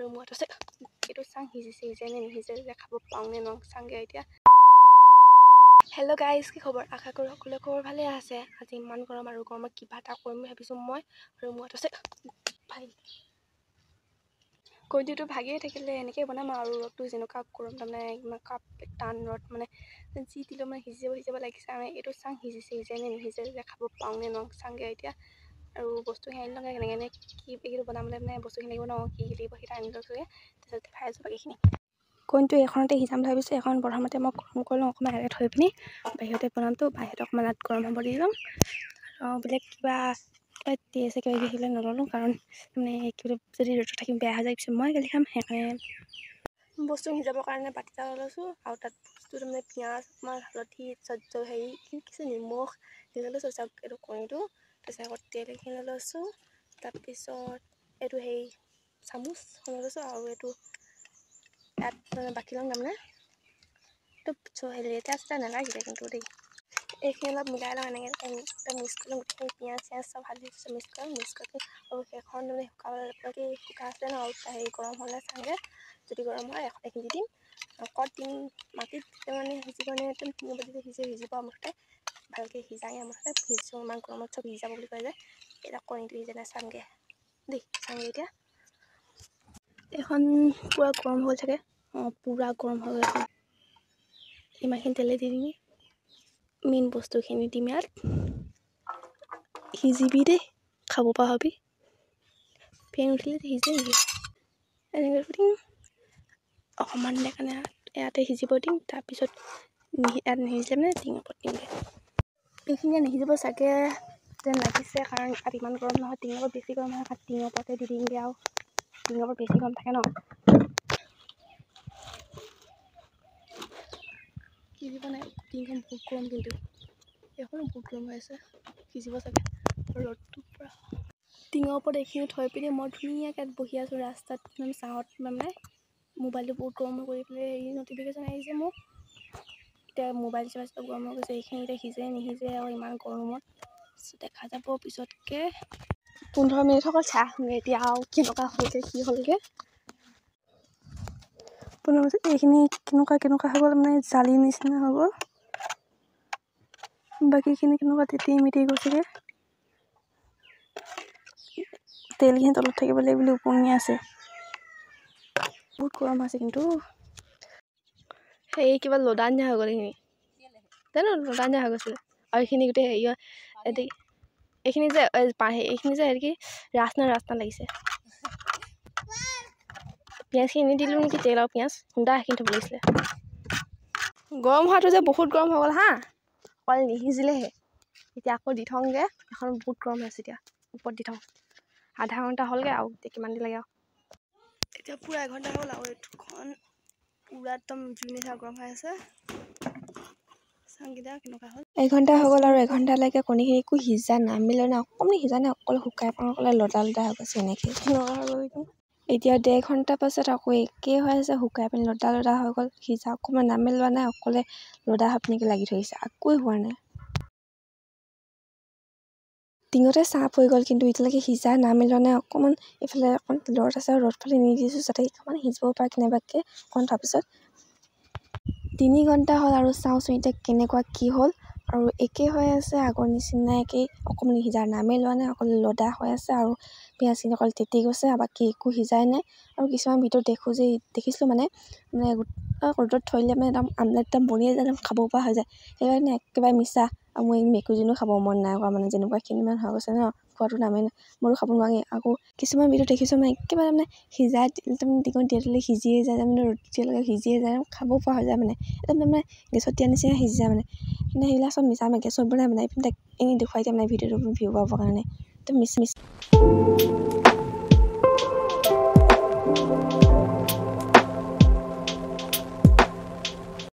আৰু মই তাৰপিছত এইটো চাং সিজিছে সিজেনে নিসিজে যে খাব পাওঁনে নচাংগৈ এতিয়া হেল্ল' গাইজ কি খবৰ আশা কৰোঁ সকলোৱে খবৰ ভালেই আছে আজি ইমান গৰম আৰু গৰমত কিবা এটা কৰিম ভাবিছোঁ মই আৰু মই তাৰপিছত ভাই কণ্টিটো ভাগিয়ে থাকিলে এনেকৈয়ে বনাম আৰু ৰ'দটো যেনেকুৱা গৰম তাৰমানে কাপ টান ৰ'দ মানে যি দিলেও মানে সিজিব সিজিব লাগিছে আৰু এইটো চাং সিজিছে সিজেনে নিসিজে যে খাব পাওঁনে নচাংগৈ এতিয়া আৰু বস্তুখিনি আনি লওঁগৈ কেনেকৈ কি এইটো বনাবলৈ মানে বস্তুখিনি লাগিব ন কি কি লাগিব সেইটো আনি লৈছোঁগৈ তাৰপিছত ভাই আছোঁ বাকীখিনি কইনটো এখনতে সিজাম ভাবিছোঁ এখন প্ৰথমতে মই গৰম কৰি লওঁ অকণমান এৰে থৈ পিনি বাহিৰতে বনামতো বাহিৰত অকণমান তাত গৰম হ'ব দি ল'ম আৰু বেলেগ কিবা কিবা টি আছে কিবা কিবি নল'লোঁ কাৰণ মানে বুলি যদি ৰ'দত থাকিম বেয়া হৈ যায় পিছত মই গালি খাম সেইকাৰণে বস্তু সিজাবৰ কাৰণে বাতি এটা লৈছোঁ আৰু তাত বস্তু তাৰমানে পিঁয়াজ অকণমান হালধি চৰ্য হেৰি কিছু নিমখ সেইবিলাক লৈছোঁ এইটো কণীটো তাৰপিছত তেলখিনি লৈছোঁ তাৰপিছত এইটো হেৰি চামুচ চামুচখন লৈছোঁ আৰু এইটো ইয়াত মানে বাকী লওঁ তাৰমানে এইটো লেটা চেটা নালাগিলে কিন্তু দেই এইখিনি অলপ মিলাই লওঁ এনেকৈ একদম মিক্স কৰি লওঁ গোটেইখিনি পিঁয়াজ চিয়াজ চব ভাজি দিছোঁ মিক্স কৰি মিক্স কৰি আৰু সেইখন মানে শুকাবলৈ শুকা আছে ন আৰু হেৰি গৰম হ'লে চাগে যদি গৰম হয় এখন এইখিনি দি দিম আকৌ দিম মাটিত মানে সিজিব নে একদম তিনি বাজিলে সিজে সিজিব মুঠতে ভালকে সিজাই আমাৰ ভিজো ইমান গৰমত চব সিজাব বুলি কয় যে এতিয়া কণীটো নাই চামগে দেই চামগে এতিয়া এইখন পূৰা গৰম হৈ থাকে অঁ পূৰা গৰম হৈ গৈছে ইমানখিনি তেলে দি দিমি মেইন বস্তুখিনি দিম ইয়াত সিজিবি দেই খাব পৰা হবি ফেন উঠিলে সিজে নেকি এনেকৈ দিম অকণমান দেখা নাই ইয়াতে সিজিব দিম তাৰপিছত ইয়াত নিসিজিলে মানে টিঙৰ দিমগৈ টিংখিনি আনি দিব চাগে যেন লাগিছে কাৰণ তাত ইমান গৰম নহয় টিঙৰ বেছি গৰম হয় কাৰণ টিঙৰ পৰাতে দি দিমগৈ আৰু টিঙৰ পৰা বেছি গৰম থাকে ন সিজিব নাই টিংখন বহুত গৰম কিন্তু এখনো বহুত গৰম হৈ আছে সিজিব চাগে ৰ'দটোৰ পৰা টিঙৰ ওপৰত এইখিনি থৈ পিনে মই ধুনীয়াকৈ বহি আছোঁ ৰাস্তাত মানে ছাঁত মানে মোবাইলটো বহুত গৰম কৰি পেলাই হেৰি নটিফিকেশ্যন আহিছে মোক এতিয়া মোবাইল চোবাইল চব গৰম হৈ গৈছে এইখিনি এতিয়া সিজে নিসিজে আৰু ইমান গৰমত দেখা যাব পিছতকে পোন্ধৰ মিনিট অকল চাহ এতিয়া আৰু কেনেকুৱা হ'লগৈ কি হ'লগৈ পোন্ধৰ মিনিট এইখিনি কেনেকুৱা কেনেকুৱা হৈ গ'ল মানে জালি নিচিনা হৈ গ'ল বাকীখিনি কেনেকুৱা তিতি মিতি গৈছেগৈ তেলখিনি তলত থাকিব লাগিব বুলি ওপঙি আছে বহুত গৰম আছে কিন্তু সেই কিবা লদা নিচিনা হৈ গ'ল এইখিনি জানো লদা নিচিনা হৈ গৈছিলে আৰু এইখিনি গোটেই হেৰি হয় এইখিনি যে এইখিনি যে হেৰি কি ৰাস্তা ৰাস্তা লাগিছে পিঁয়াজখিনি দিলোঁ নেকি তেল আৰু পিঁয়াজ খুন্দা সেইখিনি থ'ব লাগিছিলে গৰম হোৱাটো যে বহুত গৰম হৈ গ'ল হা অকল নিসিজিলেহে এতিয়া আকৌ দি থওঁগৈ এখন বহুত গৰম হৈ আছে এতিয়া ওপৰত দি থওঁ আধা ঘণ্টা হ'লগৈ আৰু এতিয়া কিমান দিন লাগে আৰু এতিয়া পূৰা এঘণ্টা হ'ল আৰু এইটোখন একদম হৈ গ'ল আৰু এঘণ্টালৈকে কণীখিনি একো সিজা নামিলে ন অকণমান সিজা নাই অকল শুকাই পাওঁ অকলে লতা লতা হৈ গৈছে এনেকৈ এতিয়া ডেৰ ঘণ্টা পাছত আকৌ একেই হৈ আছে শুকাই পিনি লতা লতা হৈ গ'ল সিজা অকণমান নামি লোৱা নাই অকলে লদা হৈ পিনি লাগি ধৰিছে আকৌ হোৱা নাই টিঙতে চাফ হৈ গ'ল কিন্তু এতিয়ালৈকে সিজা নামিলোৱা নাই অকণমান এইফালে অকণ ৰ'দ আছে আৰু ৰ'দফালে নি দিছোঁ যাতে অকণমান সিজিব পাৰে কেনেবাকৈ অকণ তাৰপিছত তিনি ঘণ্টা হ'ল আৰু চাওঁচোন এতিয়া কেনেকুৱা কি হ'ল আৰু একেই হৈ আছে আগৰ একেই অকণমান সিজাৰ নামেই লোৱা নাই অকল লদা হৈ আছে আৰু পিঁয়াজখিনি অকল তেতি গৈছে বা কি একো সিজাই নাই আৰু কিছুমান ভিতৰত দেখোঁ যে দেখিছিলোঁ মানে মানে ৰ'দত থৈ দিলে মানে একদম আমলেট একদম বনিয়ে যায় একদম খাব পৰা হৈ যায় সেইকাৰণে একেবাৰে মিছা আৰু মই মেকুজিনো খাব মন নাই কৰা মানে যেনেকুৱা কিনিমান হৈ গৈছে ন খোৱাটো নামেই নাই মইতো খাব নোৱাৰি আকৌ কিছুমান ভিডিঅ' দেখিছোঁ মানে একেবাৰে মানে সিজাই একদম দীঘল দিয়াটো সিজিয়ে যায় তাৰমানে ৰুটি দিয়ালৈকে সিজিয়ে যায় খাব পৰা হৈ যায় মানে একদম তাৰমানে গেছত দিয়া নিচিনা সিজি যায় মানে মানে সেইবিলাক চব মিছা মানে গেছত বনাই বনাই তাক এনেই দেখুৱাই দিয়া মানে ভিডিঅ'টো ভিউ পাবৰ কাৰণে একদম মিছ মিছ